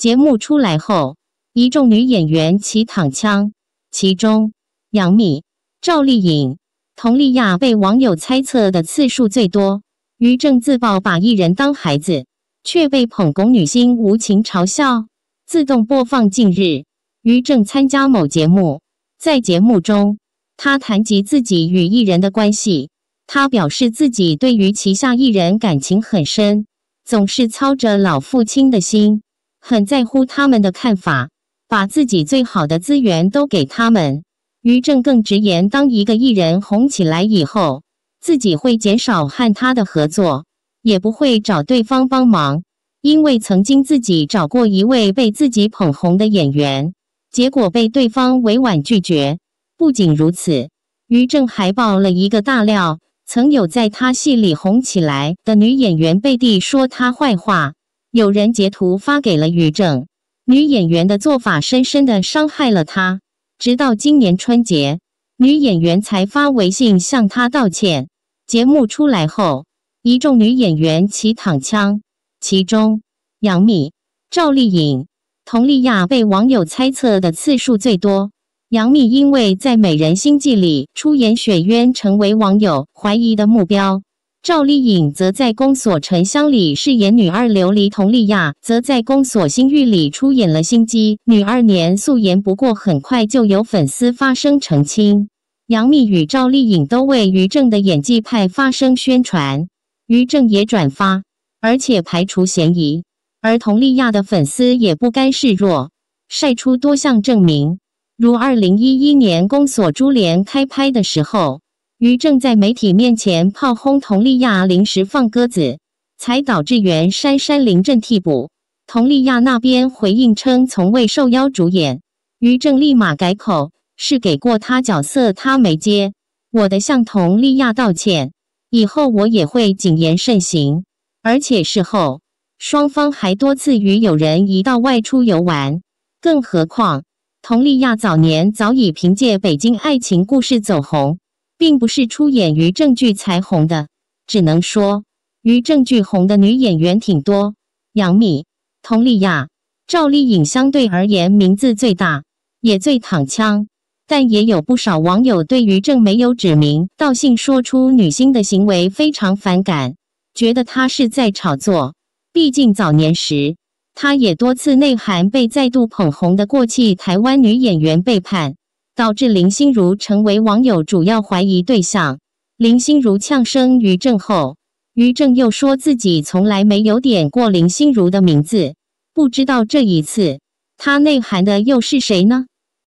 节目出来后，一众女演员齐躺枪，其中杨幂、赵丽颖、佟丽娅被网友猜测的次数最多。于正自曝把艺人当孩子，却被捧红女星无情嘲笑。自动播放。近日，于正参加某节目，在节目中，他谈及自己与艺人的关系，他表示自己对于旗下艺人感情很深，总是操着老父亲的心。很在乎他们的看法，把自己最好的资源都给他们。于正更直言，当一个艺人红起来以后，自己会减少和他的合作，也不会找对方帮忙，因为曾经自己找过一位被自己捧红的演员，结果被对方委婉拒绝。不仅如此，于正还爆了一个大料：曾有在他戏里红起来的女演员背地说他坏话。有人截图发给了于正，女演员的做法深深的伤害了他。直到今年春节，女演员才发微信向他道歉。节目出来后，一众女演员齐躺枪，其中杨幂、赵丽颖、佟丽娅被网友猜测的次数最多。杨幂因为在《美人心计》里出演雪鸢成为网友怀疑的目标。赵丽颖则在《宫锁沉香》里饰演女二琉璃，佟丽娅则在《宫锁心玉》里出演了心机女二年素颜，不过很快就有粉丝发声澄清。杨幂与赵丽颖都为于正的演技派发声宣传，于正也转发，而且排除嫌疑。而佟丽娅的粉丝也不甘示弱，晒出多项证明，如二零一一年《宫锁珠帘》开拍的时候。于正在媒体面前炮轰佟丽娅临时放鸽子，才导致袁姗姗临阵替补。佟丽娅那边回应称从未受邀主演，于正立马改口是给过她角色，她没接。我的向佟丽娅道歉，以后我也会谨言慎行。而且事后双方还多次与友人一道外出游玩。更何况佟丽娅早年早已凭借《北京爱情故事》走红。并不是出演于正剧才红的，只能说于正剧红的女演员挺多，杨幂、佟丽娅、赵丽颖相对而言名字最大，也最躺枪。但也有不少网友对于正没有指名道姓说出女星的行为非常反感，觉得她是在炒作。毕竟早年时，他也多次内涵被再度捧红的过气台湾女演员背叛。导致林心如成为网友主要怀疑对象。林心如呛声于正后，于正又说自己从来没有点过林心如的名字，不知道这一次他内涵的又是谁呢？